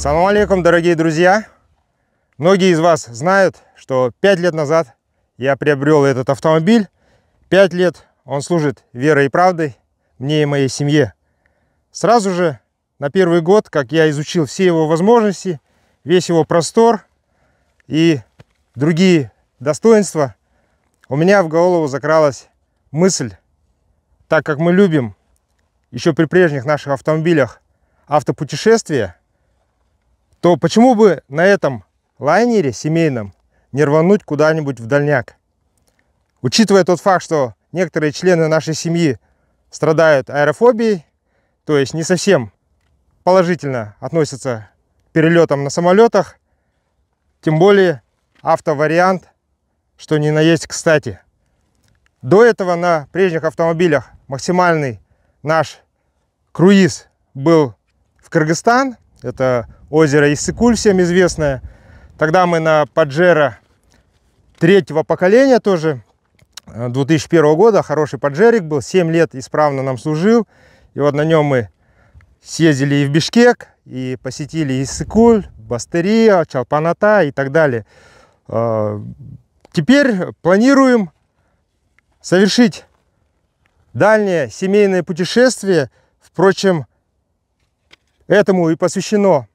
Салам алейкум, дорогие друзья! Многие из вас знают, что 5 лет назад я приобрел этот автомобиль. 5 лет он служит верой и правдой мне и моей семье. Сразу же на первый год, как я изучил все его возможности, весь его простор и другие достоинства, у меня в голову закралась мысль, так как мы любим еще при прежних наших автомобилях автопутешествия – то почему бы на этом лайнере семейном не рвануть куда-нибудь в дальняк? Учитывая тот факт, что некоторые члены нашей семьи страдают аэрофобией, то есть не совсем положительно относятся к перелетам на самолетах, тем более автовариант, что не наесть, кстати. До этого на прежних автомобилях максимальный наш круиз был в Кыргызстан, это озеро Иссыкуль, всем известное. Тогда мы на Паджеро третьего поколения тоже, 2001 э, года, хороший Паджерик был, 7 лет исправно нам служил. И вот на нем мы съездили и в Бишкек, и посетили Иссыкуль, Бастырия, Чалпаната и так далее. Э, теперь планируем совершить дальнее семейное путешествие. Впрочем, этому и посвящено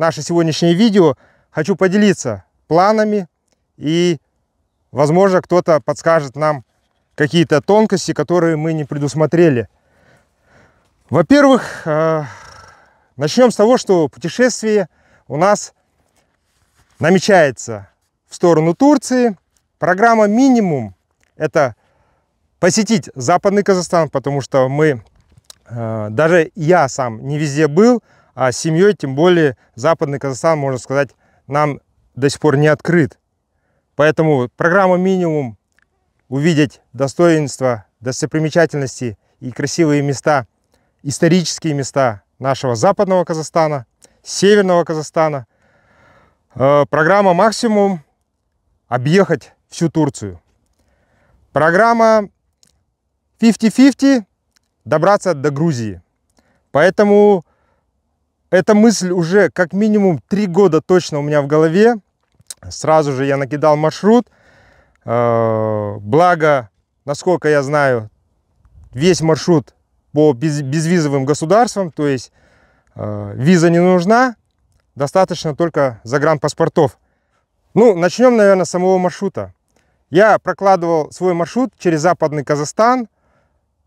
наше сегодняшнее видео, хочу поделиться планами и, возможно, кто-то подскажет нам какие-то тонкости, которые мы не предусмотрели. Во-первых, э, начнем с того, что путешествие у нас намечается в сторону Турции. Программа минимум – это посетить Западный Казахстан, потому что мы, э, даже я сам не везде был – а с семьей, тем более Западный Казахстан, можно сказать, нам до сих пор не открыт. Поэтому программа «Минимум» увидеть достоинства, достопримечательности и красивые места, исторические места нашего Западного Казахстана, Северного Казахстана. Э, программа «Максимум» – объехать всю Турцию. Программа 50-50 – добраться до Грузии. Поэтому эта мысль уже как минимум три года точно у меня в голове. Сразу же я накидал маршрут. Э, благо, насколько я знаю, весь маршрут по безвизовым государствам, то есть э, виза не нужна, достаточно только загранпаспортов. Ну, начнем, наверное, с самого маршрута. Я прокладывал свой маршрут через Западный Казахстан,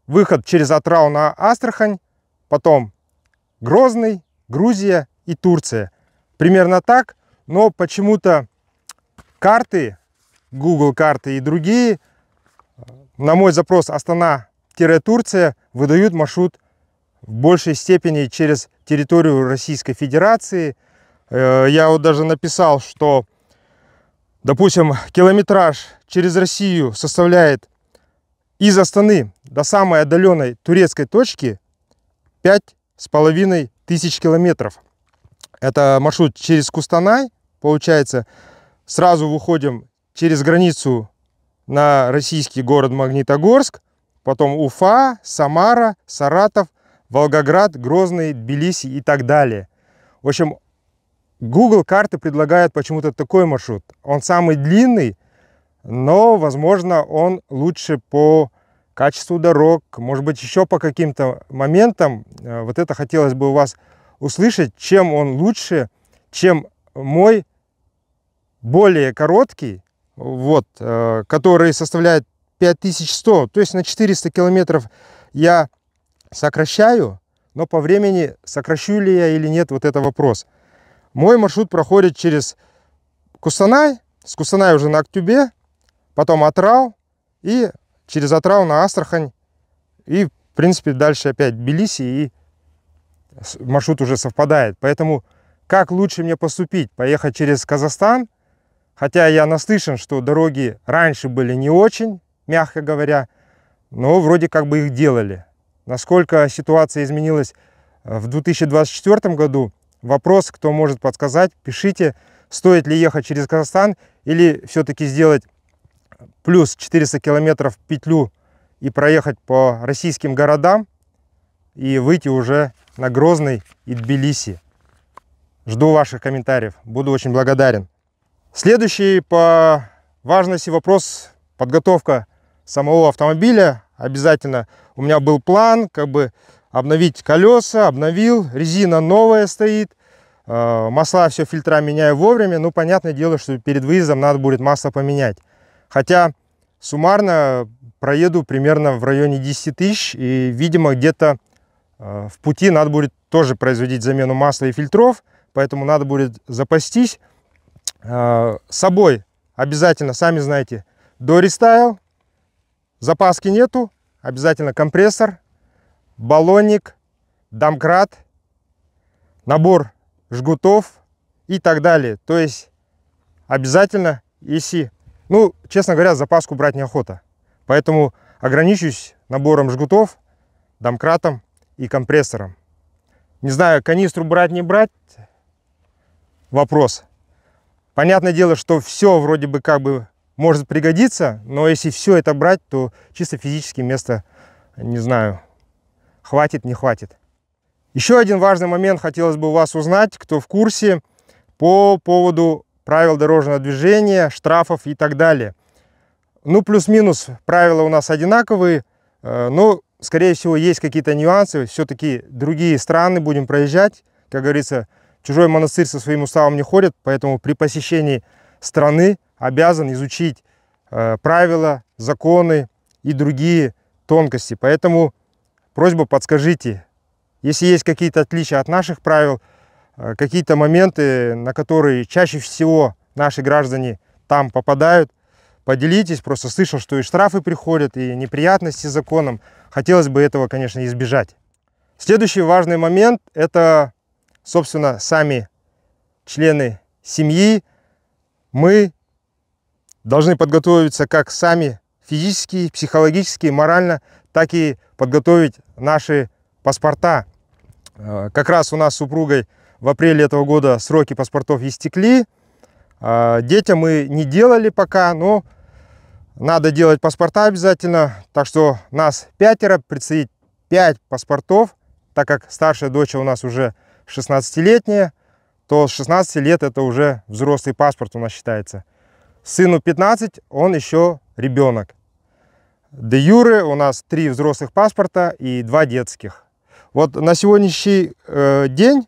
выход через Атрау на Астрахань, потом Грозный, Грузия и Турция. Примерно так, но почему-то карты, Google карты и другие, э, на мой запрос Астана-Турция выдают маршрут в большей степени через территорию Российской Федерации. Э, я вот даже написал, что, допустим, километраж через Россию составляет из Астаны до самой отдаленной турецкой точки 5,5 тысяч километров. Это маршрут через Кустанай, получается. Сразу выходим через границу на российский город Магнитогорск, потом Уфа, Самара, Саратов, Волгоград, Грозный, Тбилиси и так далее. В общем, Google карты предлагает почему-то такой маршрут. Он самый длинный, но, возможно, он лучше по качеству дорог, может быть, еще по каким-то моментам. Э, вот это хотелось бы у вас услышать, чем он лучше, чем мой более короткий, вот, э, который составляет 5100, то есть на 400 километров я сокращаю, но по времени сокращу ли я или нет, вот это вопрос. Мой маршрут проходит через Кустанай, с Кустанай уже на Актюбе, потом Атрау и через Атрау на Астрахань и, в принципе, дальше опять Тбилиси и маршрут уже совпадает. Поэтому как лучше мне поступить? Поехать через Казахстан, хотя я наслышан, что дороги раньше были не очень, мягко говоря, но вроде как бы их делали. Насколько ситуация изменилась э, в 2024 году, вопрос, кто может подсказать, пишите, стоит ли ехать через Казахстан или все-таки сделать плюс 400 километров петлю и проехать по российским городам и выйти уже на Грозный и Тбилиси. Жду ваших комментариев, буду очень благодарен. Следующий по важности вопрос подготовка самого автомобиля. Обязательно у меня был план, как бы обновить колеса, обновил, резина новая стоит, э, масла все фильтра меняю вовремя. Ну, понятное дело, что перед выездом надо будет масло поменять. Хотя суммарно проеду примерно в районе 10 тысяч, и, видимо, где-то э, в пути надо будет тоже производить замену масла и фильтров, поэтому надо будет запастись. С э, собой обязательно, сами знаете, дорестайл, запаски нету, обязательно компрессор, баллонник, домкрат, набор жгутов и так далее. То есть обязательно, если ну, честно говоря, запаску брать неохота. Поэтому ограничусь набором жгутов, домкратом и компрессором. Не знаю, канистру брать, не брать. Вопрос. Понятное дело, что все вроде бы как бы может пригодиться, но если все это брать, то чисто физически места, не знаю, хватит, не хватит. Еще один важный момент хотелось бы у вас узнать, кто в курсе, по поводу правил дорожного движения, штрафов и так далее. Ну, плюс-минус правила у нас одинаковые, э, но, скорее всего, есть какие-то нюансы. Все-таки другие страны будем проезжать. Как говорится, чужой монастырь со своим уставом не ходит, поэтому при посещении страны обязан изучить э, правила, законы и другие тонкости. Поэтому просьба подскажите, если есть какие-то отличия от наших правил – Э, какие-то моменты, на которые чаще всего наши граждане там попадают. Поделитесь, просто слышал, что и штрафы приходят, и неприятности с законом. Хотелось бы этого, конечно, избежать. Следующий важный момент – это, собственно, сами члены семьи. Мы должны подготовиться как сами физически, психологически, морально, так и подготовить наши паспорта. Э, как раз у нас с супругой в апреле этого года сроки паспортов истекли. А, детям мы не делали пока, но надо делать паспорта обязательно. Так что нас пятеро, предстоит 5 паспортов, так как старшая дочь у нас уже 16-летняя, то с 16 лет это уже взрослый паспорт у нас считается. Сыну 15, он еще ребенок. Де Юры у нас три взрослых паспорта и два детских. Вот на сегодняшний э, день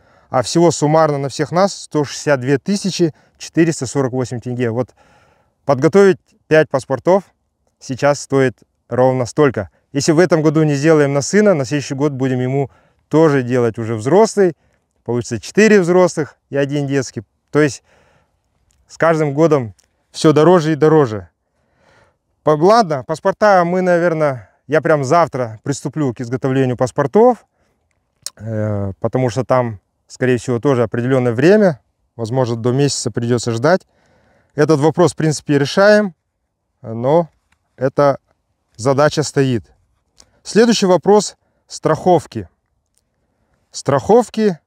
а всего суммарно на всех нас 162 тысячи 448 тенге. Вот подготовить 5 паспортов сейчас стоит ровно столько. Если в этом году не сделаем на сына, на следующий год будем ему тоже делать уже взрослый. Получится 4 взрослых и один детский. То есть с каждым годом все дороже и дороже. Ладно, паспорта мы, наверное, я прям завтра приступлю к изготовлению паспортов, э, потому что там скорее всего, тоже определенное время, возможно, до месяца придется ждать. Этот вопрос, в принципе, решаем, но эта задача стоит. Следующий вопрос – страховки. Страховки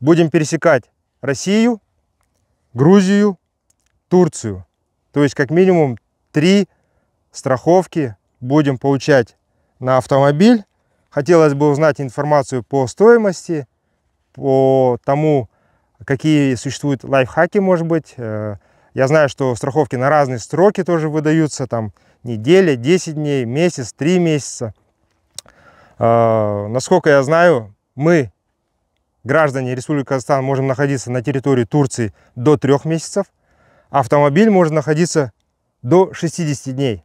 будем пересекать Россию, Грузию, Турцию. То есть как минимум три страховки будем получать на автомобиль. Хотелось бы узнать информацию по стоимости – по тому, какие существуют лайфхаки, может быть. Э, я знаю, что страховки на разные сроки тоже выдаются, там неделя, 10 дней, месяц, 3 месяца. Э, насколько я знаю, мы, граждане Республики Казахстан, можем находиться на территории Турции до 3 месяцев. Автомобиль может находиться до 60 дней.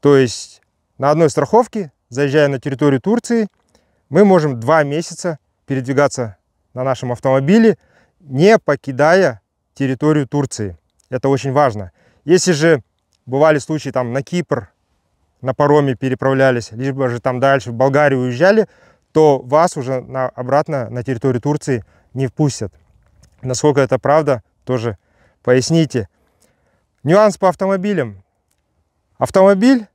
То есть на одной страховке, заезжая на территорию Турции, мы можем 2 месяца передвигаться на нашем автомобиле, не покидая территорию Турции. Это очень важно. Если же бывали случаи там на Кипр, на пароме переправлялись, либо же там дальше в Болгарию уезжали, то вас уже на, обратно на территорию Турции не впустят. Насколько это правда, тоже поясните. Нюанс по автомобилям. Автомобиль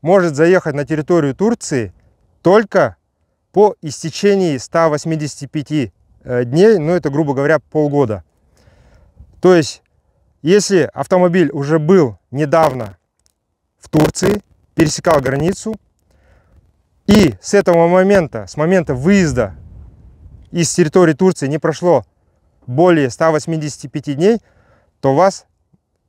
может заехать на территорию Турции только по истечении 185 э, дней, ну это, грубо говоря, полгода. То есть, если автомобиль уже был недавно в Турции, пересекал границу, и с этого момента, с момента выезда из территории Турции не прошло более 185 дней, то вас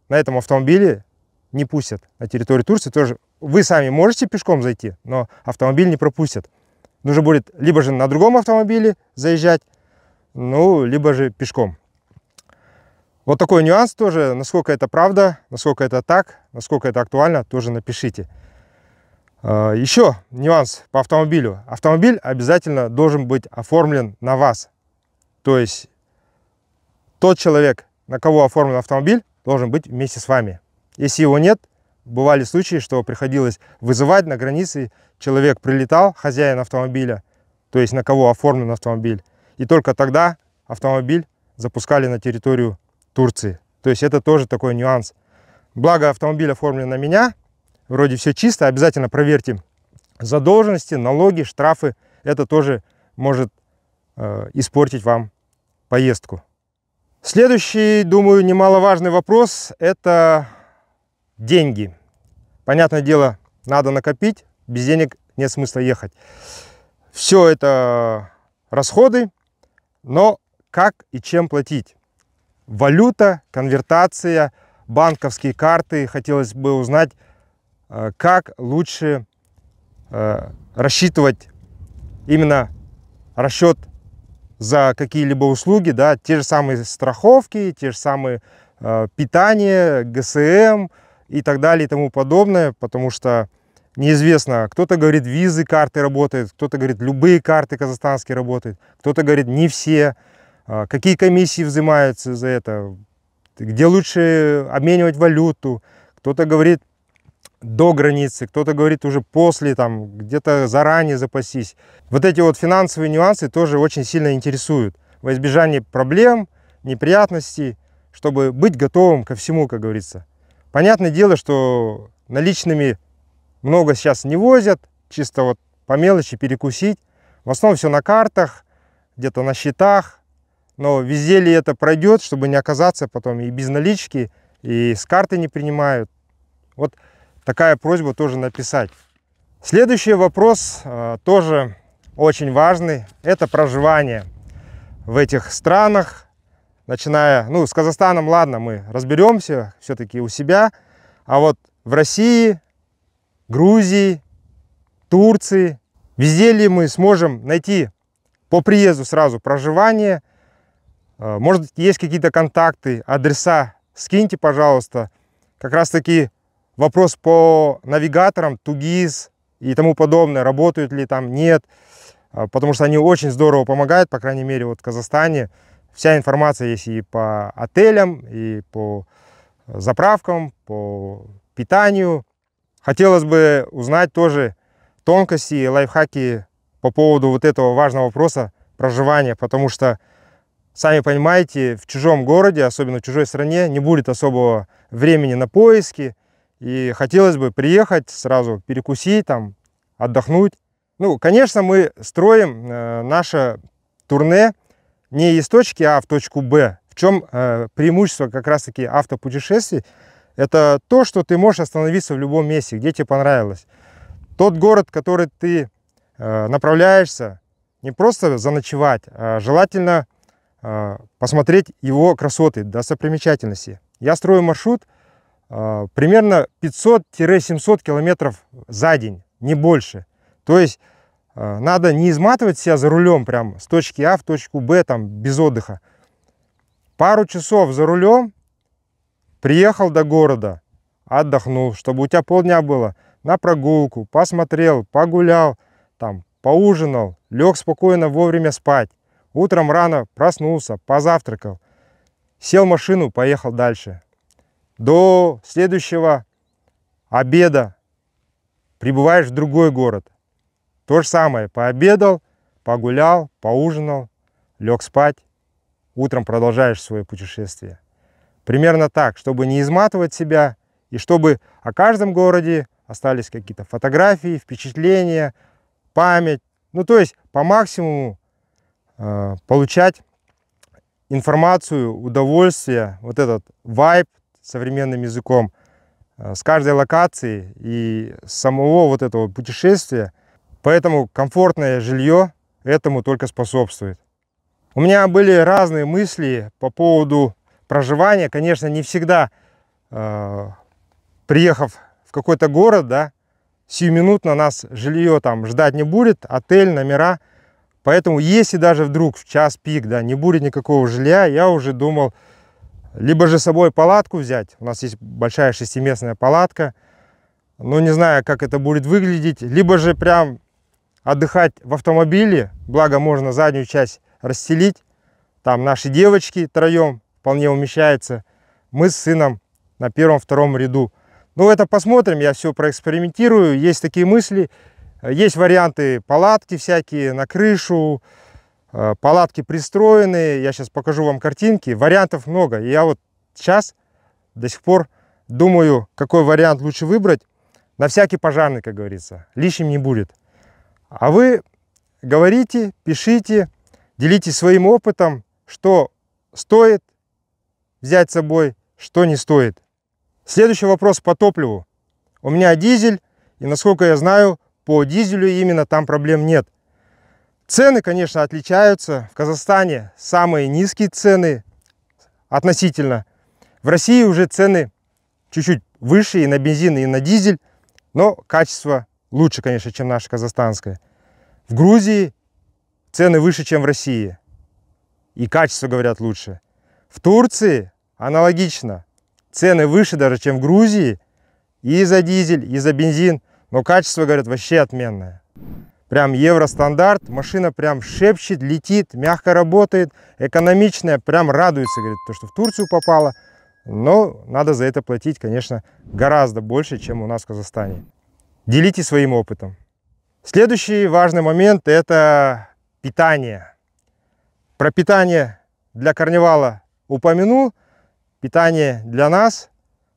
на этом автомобиле не пустят на территорию Турции. Тоже вы сами можете пешком зайти, но автомобиль не пропустят. Нужно будет либо же на другом автомобиле заезжать, ну, либо же пешком. Вот такой нюанс тоже, насколько это правда, насколько это так, насколько это актуально, тоже напишите. А, еще нюанс по автомобилю. Автомобиль обязательно должен быть оформлен на вас. То есть тот человек, на кого оформлен автомобиль, должен быть вместе с вами. Если его нет, бывали случаи, что приходилось вызывать на границе, человек прилетал, хозяин автомобиля, то есть на кого оформлен автомобиль, и только тогда автомобиль запускали на территорию Турции. То есть это тоже такой нюанс. Благо автомобиль оформлен на меня, вроде все чисто, обязательно проверьте задолженности, налоги, штрафы. Это тоже может э, испортить вам поездку. Следующий, думаю, немаловажный вопрос – это деньги. Понятное дело, надо накопить, без денег нет смысла ехать. Все это расходы, но как и чем платить? Валюта, конвертация, банковские карты. Хотелось бы узнать, э, как лучше э, рассчитывать именно расчет за какие-либо услуги, да, те же самые страховки, те же самые э, питание, ГСМ, и так далее и тому подобное, потому что неизвестно, кто-то говорит, визы карты работают, кто-то говорит, любые карты казахстанские работают, кто-то говорит, не все, а, какие комиссии взимаются за это, где лучше обменивать валюту, кто-то говорит до границы, кто-то говорит уже после, там где-то заранее запасись. Вот эти вот финансовые нюансы тоже очень сильно интересуют. Во избежание проблем, неприятностей, чтобы быть готовым ко всему, как говорится. Понятное дело, что наличными много сейчас не возят, чисто вот по мелочи перекусить. В основном все на картах, где-то на счетах, но везде ли это пройдет, чтобы не оказаться потом и без налички, и с карты не принимают. Вот такая просьба тоже написать. Следующий вопрос э, тоже очень важный. Это проживание в этих странах, начиная, ну, с Казахстаном, ладно, мы разберемся все-таки у себя, а вот в России, Грузии, Турции, везде ли мы сможем найти по приезду сразу проживание, э, может, есть какие-то контакты, адреса, скиньте, пожалуйста. Как раз-таки вопрос по навигаторам, Тугиз и тому подобное, работают ли там, нет, э, потому что они очень здорово помогают, по крайней мере, вот в Казахстане, Вся информация есть и по отелям, и по заправкам, по питанию. Хотелось бы узнать тоже тонкости и лайфхаки по поводу вот этого важного вопроса проживания, потому что, сами понимаете, в чужом городе, особенно в чужой стране, не будет особого времени на поиски, и хотелось бы приехать сразу, перекусить, там, отдохнуть. Ну, конечно, мы строим э, наше турне не из точки А в точку Б. В чем э, преимущество как раз-таки автопутешествий? Это то, что ты можешь остановиться в любом месте, где тебе понравилось. Тот город, который ты э, направляешься, не просто заночевать, а желательно э, посмотреть его красоты, достопримечательности. Я строю маршрут э, примерно 500-700 километров за день, не больше. То есть а, надо не изматывать себя за рулем прям с точки А в точку Б там без отдыха. Пару часов за рулем, приехал до города, отдохнул, чтобы у тебя полдня было на прогулку, посмотрел, погулял, там, поужинал, лег спокойно вовремя спать, утром рано проснулся, позавтракал, сел в машину, поехал дальше. До следующего обеда прибываешь в другой город, то же самое, пообедал, погулял, поужинал, лег спать, утром продолжаешь свое путешествие. Примерно так, чтобы не изматывать себя и чтобы о каждом городе остались какие-то фотографии, впечатления, память. Ну, то есть по максимуму э, получать информацию, удовольствие, вот этот вайб современным языком э, с каждой локации и самого вот этого путешествия – Поэтому комфортное жилье этому только способствует. У меня были разные мысли по поводу проживания. Конечно, не всегда, э, приехав в какой-то город, да, сиюминутно нас жилье там ждать не будет, отель, номера. Поэтому, если даже вдруг в час пик, да, не будет никакого жилья, я уже думал, либо же с собой палатку взять. У нас есть большая шестиместная палатка. но ну, не знаю, как это будет выглядеть. Либо же прям отдыхать в автомобиле, благо можно заднюю часть расстелить, там наши девочки троем вполне умещается, мы с сыном на первом-втором ряду. Ну, это посмотрим, я все проэкспериментирую, есть такие мысли, есть варианты палатки всякие на крышу, э, палатки пристроенные, я сейчас покажу вам картинки, вариантов много, я вот сейчас до сих пор думаю, какой вариант лучше выбрать, на всякий пожарный, как говорится, лишним не будет. А вы говорите, пишите, делитесь своим опытом, что стоит взять с собой, что не стоит. Следующий вопрос по топливу. У меня дизель, и насколько я знаю, по дизелю именно там проблем нет. Цены, конечно, отличаются. В Казахстане самые низкие цены относительно. В России уже цены чуть-чуть выше и на бензин, и на дизель, но качество лучше, конечно, чем наша казахстанская. В Грузии цены выше, чем в России. И качество, говорят, лучше. В Турции аналогично. Цены выше даже, чем в Грузии. И за дизель, и за бензин. Но качество, говорят, вообще отменное. Прям евростандарт, машина прям шепчет, летит, мягко работает, экономичная, прям радуется, говорит, то, что в Турцию попала. Но надо за это платить, конечно, гораздо больше, чем у нас в Казахстане. Делитесь своим опытом. Следующий важный момент – это питание. Про питание для карнивала упомянул. Питание для нас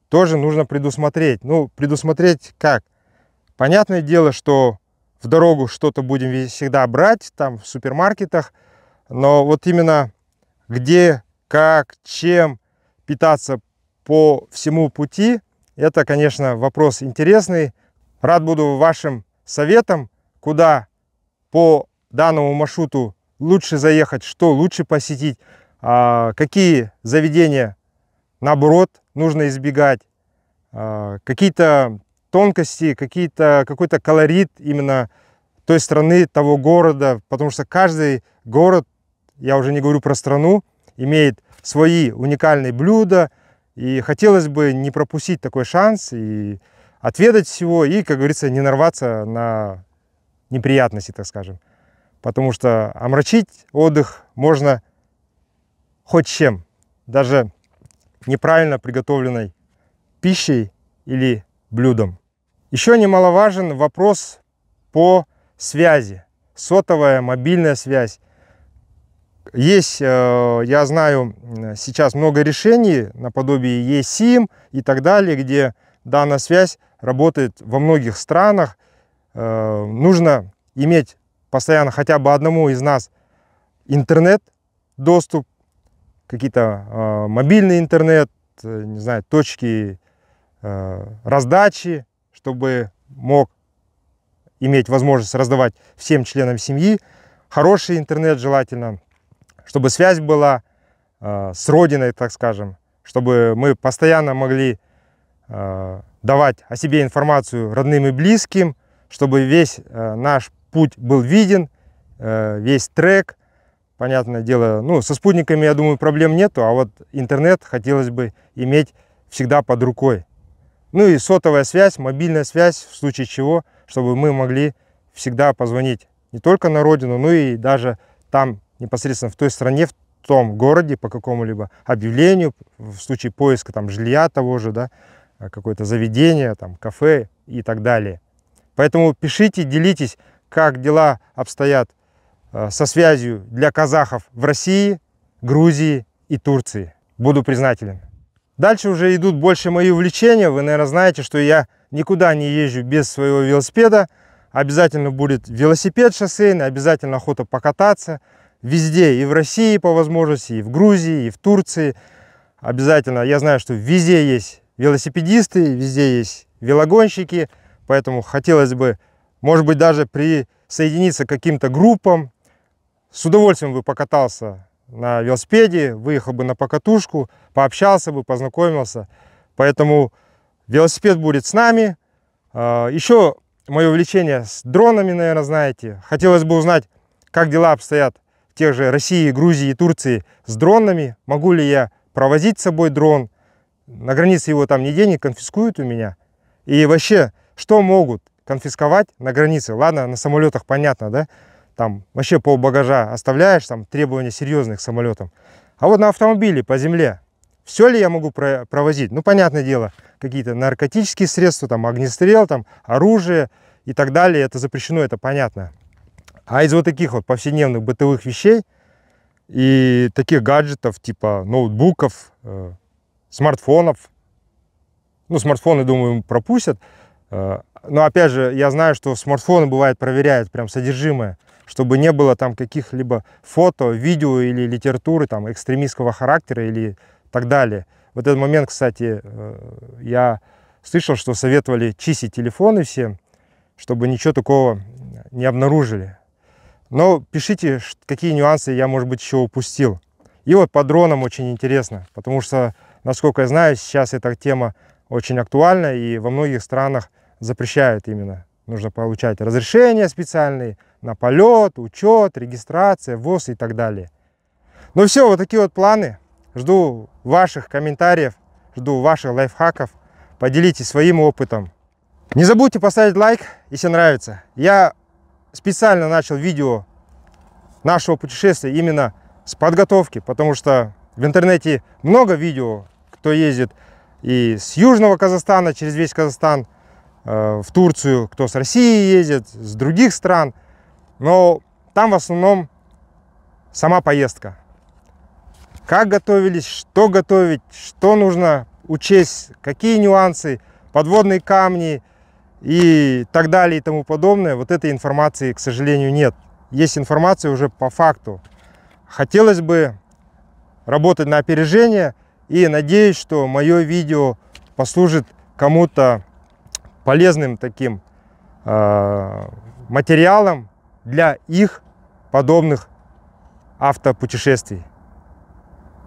тоже нужно предусмотреть. Ну, предусмотреть как? Понятное дело, что в дорогу что-то будем всегда брать, там, в супермаркетах. Но вот именно где, как, чем питаться по всему пути – это, конечно, вопрос интересный – Рад буду вашим советам, куда по данному маршруту лучше заехать, что лучше посетить, а, какие заведения, наоборот, нужно избегать, а, какие-то тонкости, какие-то, какой-то колорит именно той страны, того города, потому что каждый город, я уже не говорю про страну, имеет свои уникальные блюда, и хотелось бы не пропустить такой шанс и отведать всего и, как говорится, не нарваться на неприятности, так скажем. Потому что омрачить отдых можно хоть чем. Даже неправильно приготовленной пищей или блюдом. Еще немаловажен вопрос по связи. Сотовая, мобильная связь. Есть, э, я знаю, сейчас много решений наподобие eSIM и так далее, где данная связь работает во многих странах. Э, нужно иметь постоянно хотя бы одному из нас интернет-доступ, какие-то э, мобильный интернет, э, не знаю, точки раздачи, чтобы мог иметь возможность раздавать всем членам семьи. Хороший интернет желательно, чтобы связь была с родиной, так скажем, чтобы мы постоянно могли Э, давать о себе информацию родным и близким, чтобы весь э, наш путь был виден, э, весь трек, понятное дело, ну, со спутниками, я думаю, проблем нету, а вот интернет хотелось бы иметь всегда под рукой. Ну и сотовая связь, мобильная связь, в случае чего, чтобы мы могли всегда позвонить не только на родину, но и даже там, непосредственно в той стране, в том городе по какому-либо объявлению, в случае поиска там жилья того же, да, Э, какое-то заведение, там, кафе и так далее. Поэтому пишите, делитесь, как дела обстоят э, со связью для казахов в России, Грузии и Турции. Буду признателен. Дальше уже идут больше мои увлечения. Вы, наверное, знаете, что я никуда не езжу без своего велосипеда. Обязательно будет велосипед шоссейный, обязательно охота покататься. Везде, и в России по возможности, и в Грузии, и в Турции. Обязательно, я знаю, что везде есть велосипедисты, везде есть велогонщики, поэтому хотелось бы, может быть, даже присоединиться к каким-то группам. С удовольствием бы покатался на велосипеде, выехал бы на покатушку, пообщался бы, познакомился. Поэтому велосипед будет с нами. А, еще мое увлечение с дронами, наверное, знаете. Хотелось бы узнать, как дела обстоят в тех же России, Грузии и Турции с дронами. Могу ли я провозить с собой дрон? На границе его там не денег конфискуют у меня. И вообще, что могут конфисковать на границе? Ладно, на самолетах понятно, да? Там вообще пол багажа оставляешь, там требования серьезных к самолетам. А вот на автомобиле по земле все ли я могу провозить? Ну, понятное дело, какие-то наркотические средства, там, огнестрел, там, оружие и так далее. Это запрещено, это понятно. А из вот таких вот повседневных бытовых вещей и таких гаджетов, типа ноутбуков, э, смартфонов. Ну, смартфоны, думаю, пропустят. Э, но опять же, я знаю, что смартфоны бывает проверяют прям содержимое, чтобы не было там каких-либо фото, видео или литературы там экстремистского характера или так далее. В этот момент, кстати, э, я слышал, что советовали чистить телефоны все, чтобы ничего такого не обнаружили. Но пишите, какие нюансы я, может быть, еще упустил. И вот по дронам очень интересно, потому что Насколько я знаю, сейчас эта тема очень актуальна, и во многих странах запрещают именно. Нужно получать разрешения специальные на полет, учет, регистрация, ВОЗ и так далее. Ну все, вот такие вот планы. Жду ваших комментариев, жду ваших лайфхаков. Поделитесь своим опытом. Не забудьте поставить лайк, если нравится. Я специально начал видео нашего путешествия именно с подготовки, потому что в интернете много видео кто ездит и с южного Казахстана, через весь Казахстан, э, в Турцию, кто с России ездит, с других стран. Но там в основном сама поездка. Как готовились, что готовить, что нужно учесть, какие нюансы, подводные камни и так далее и тому подобное. Вот этой информации, к сожалению, нет. Есть информация уже по факту. Хотелось бы работать на опережение – и надеюсь, что мое видео послужит кому-то полезным таким э, материалом для их подобных автопутешествий.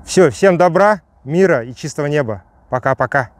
Все, всем добра, мира и чистого неба. Пока-пока.